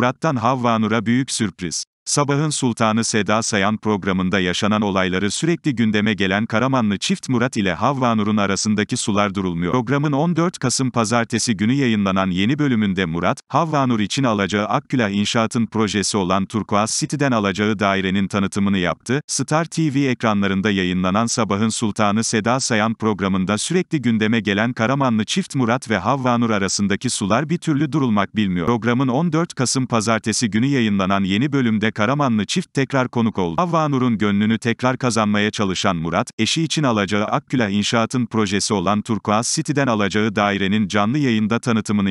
Murat'tan Havva Nur'a büyük sürpriz. Sabahın Sultanı Seda Sayan programında yaşanan olayları sürekli gündeme gelen Karamanlı çift Murat ile Havva Nur'un arasındaki sular durulmuyor. Programın 14 Kasım pazartesi günü yayınlanan yeni bölümünde Murat, Havva Nur için alacağı Akkula İnşaat'ın projesi olan Turkuaz City'den alacağı dairenin tanıtımını yaptı. Star TV ekranlarında yayınlanan Sabahın Sultanı Seda Sayan programında sürekli gündeme gelen Karamanlı çift Murat ve Havva Nur arasındaki sular bir türlü durulmak bilmiyor. Programın 14 Kasım pazartesi günü yayınlanan yeni bölümde Karamanlı çift tekrar konuk oldu. Havva Nur'un gönlünü tekrar kazanmaya çalışan Murat, eşi için alacağı Akkülah İnşaat'ın projesi olan Turkuaz City'den alacağı dairenin canlı yayında tanıtımını yaptı.